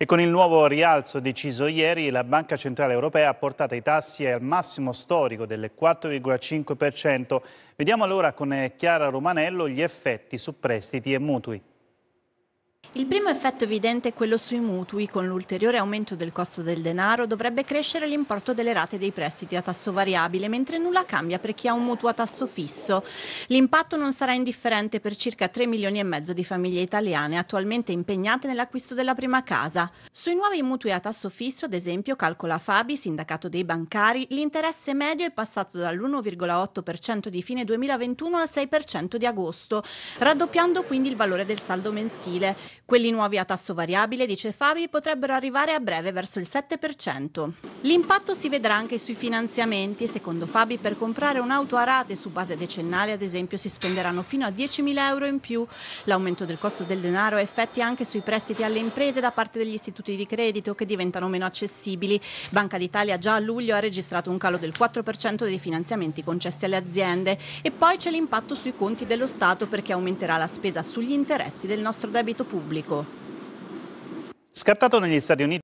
E con il nuovo rialzo deciso ieri, la Banca Centrale Europea ha portato i tassi al massimo storico del 4,5%. Vediamo allora con Chiara Romanello gli effetti su prestiti e mutui. Il primo effetto evidente è quello sui mutui. Con l'ulteriore aumento del costo del denaro dovrebbe crescere l'importo delle rate dei prestiti a tasso variabile, mentre nulla cambia per chi ha un mutuo a tasso fisso. L'impatto non sarà indifferente per circa 3 milioni e mezzo di famiglie italiane attualmente impegnate nell'acquisto della prima casa. Sui nuovi mutui a tasso fisso, ad esempio, calcola Fabi, sindacato dei bancari, l'interesse medio è passato dall'1,8% di fine 2021 al 6% di agosto, raddoppiando quindi il valore del saldo mensile. Quelli nuovi a tasso variabile, dice Fabi, potrebbero arrivare a breve verso il 7%. L'impatto si vedrà anche sui finanziamenti. Secondo Fabi, per comprare un'auto a rate su base decennale, ad esempio, si spenderanno fino a 10.000 euro in più. L'aumento del costo del denaro ha effetti anche sui prestiti alle imprese da parte degli istituti di credito che diventano meno accessibili. Banca d'Italia già a luglio ha registrato un calo del 4% dei finanziamenti concessi alle aziende. E poi c'è l'impatto sui conti dello Stato perché aumenterà la spesa sugli interessi del nostro debito pubblico. Scattato negli Stati Uniti